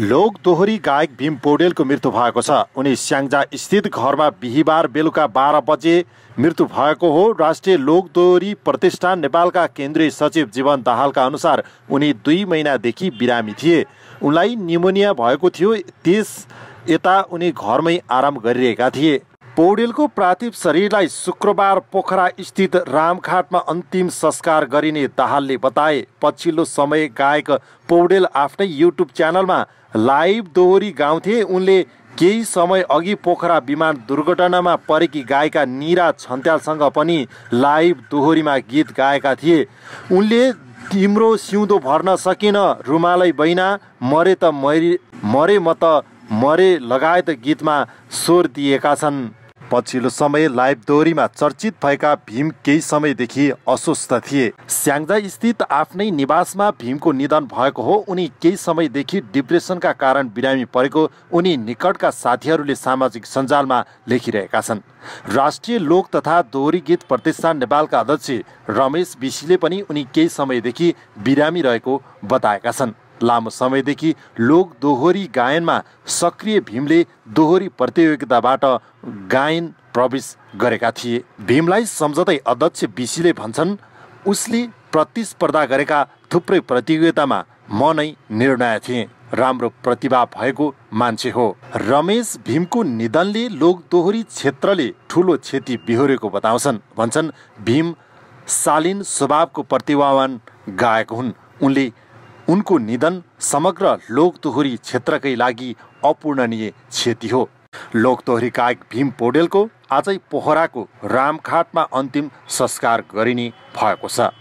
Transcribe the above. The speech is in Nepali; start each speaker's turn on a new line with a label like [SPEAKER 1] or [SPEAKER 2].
[SPEAKER 1] लोक दोहोरी गायक भीम पौडेलको मृत्यु भएको छ उनी स्याङ्जा स्थित घरमा बिहिबार बेलुका बाह्र बजे मृत्यु भएको हो राष्ट्रिय लोक दोहोरी प्रतिष्ठान नेपालका केन्द्रीय सचिव जीवन दाहालका अनुसार उनी दुई महिनादेखि बिरामी थिए उनलाई निमोनिया भएको थियो त्यस यता उनी घरमै आराम गरिरहेका थिए पौडेलको पार्थिव शरीरलाई शुक्रबार पोखरा स्थित रामघाटमा अन्तिम संस्कार गरिने दाहालले बताए पछिल्लो समय गायक पौडेल आफ्नै युट्युब च्यानलमा लाइभ दोहोरी गाउँथे उनले केही समय अघि पोखरा विमान दुर्घटनामा परेकी गायिका निरा छन्त्यालसँग पनि लाइभ दोहोरीमा गीत गाएका थिए उनले तिम्रो सिउँदो भर्न सकिन रुमालै बैना मरे त मरे मरे म त मरे लगायत गीतमा स्वर दिएका छन् पछिल्लो समय लाइभ दोहोरीमा चर्चित भएका भीम केही समयदेखि अस्वस्थ थिए स्याङ्जा स्थित आफ्नै निवासमा भीमको निधन भएको हो उनी केही समयदेखि डिप्रेसनका कारण बिरामी परेको उनी निकटका साथीहरूले सामाजिक सञ्जालमा लेखिरहेका छन् राष्ट्रिय लोक तथा दोहोरी गीत प्रतिष्ठान नेपालका अध्यक्ष रमेश विशीले पनि उनी केही समयदेखि बिरामी रहेको बताएका छन् लामो समयदेखि लोक दोहोरी गायनमा सक्रिय भीमले दोहोरी प्रतियोगिताबाट गायन प्रवेश गरेका थिए भीमलाई सम्झदै अध्यक्ष बिसीले भन्छन् उसले प्रतिस्पर्धा गरेका थुप्रै प्रतियोगितामा म नै निर्णय थिएँ राम्रो प्रतिभा भएको मान्छे हो रमेश भीमको निधनले लोक दोहोरी क्षेत्रले ठुलो क्षति बिहोरेको बताउँछन् भन्छन् भीम शालीन स्वभावको प्रतिभावान गायक हुन् उनले उनको निधन समग्र लोकतोहरी क्षेत्रकै लागि अपूर्णनीय क्षति हो लोकतोहरी गायक भीम पौडेलको आजै पोखराको रामघाटमा अन्तिम संस्कार गरिने भएको छ